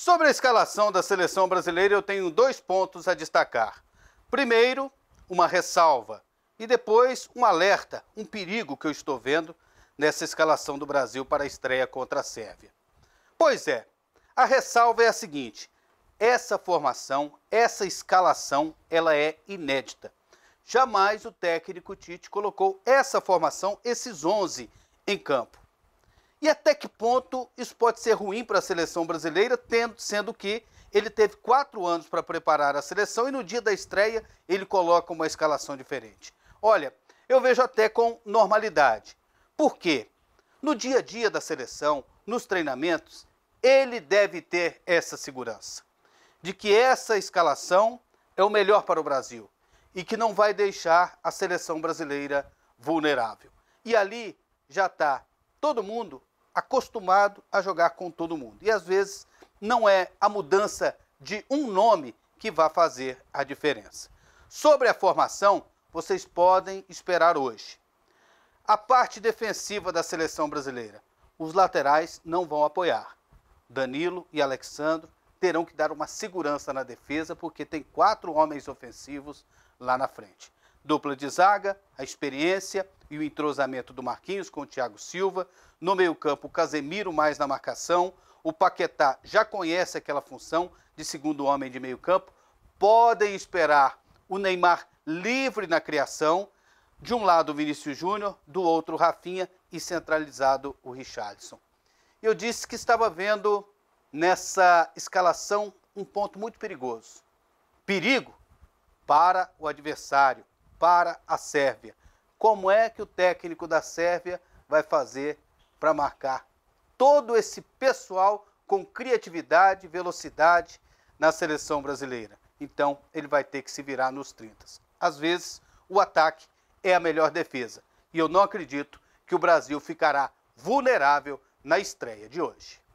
Sobre a escalação da seleção brasileira, eu tenho dois pontos a destacar. Primeiro, uma ressalva e depois um alerta, um perigo que eu estou vendo nessa escalação do Brasil para a estreia contra a Sérvia. Pois é, a ressalva é a seguinte: essa formação, essa escalação, ela é inédita. Jamais o técnico Tite colocou essa formação, esses 11 em campo. E até que ponto isso pode ser ruim para a seleção brasileira, tendo, sendo que ele teve quatro anos para preparar a seleção e no dia da estreia ele coloca uma escalação diferente. Olha, eu vejo até com normalidade. Por quê? No dia a dia da seleção, nos treinamentos, ele deve ter essa segurança de que essa escalação é o melhor para o Brasil e que não vai deixar a seleção brasileira vulnerável. E ali já está todo mundo acostumado a jogar com todo mundo. E às vezes não é a mudança de um nome que vai fazer a diferença. Sobre a formação, vocês podem esperar hoje. A parte defensiva da seleção brasileira. Os laterais não vão apoiar. Danilo e Alexandro terão que dar uma segurança na defesa, porque tem quatro homens ofensivos lá na frente. Dupla de zaga, a experiência e o entrosamento do Marquinhos com o Thiago Silva. No meio-campo, Casemiro mais na marcação. O Paquetá já conhece aquela função de segundo homem de meio-campo. Podem esperar o Neymar livre na criação. De um lado, Vinícius Júnior, do outro, Rafinha e centralizado o Richardson. Eu disse que estava vendo nessa escalação um ponto muito perigoso. Perigo para o adversário, para a Sérvia. Como é que o técnico da Sérvia vai fazer para marcar todo esse pessoal com criatividade, velocidade na seleção brasileira? Então, ele vai ter que se virar nos 30. Às vezes, o ataque é a melhor defesa. E eu não acredito que o Brasil ficará vulnerável na estreia de hoje.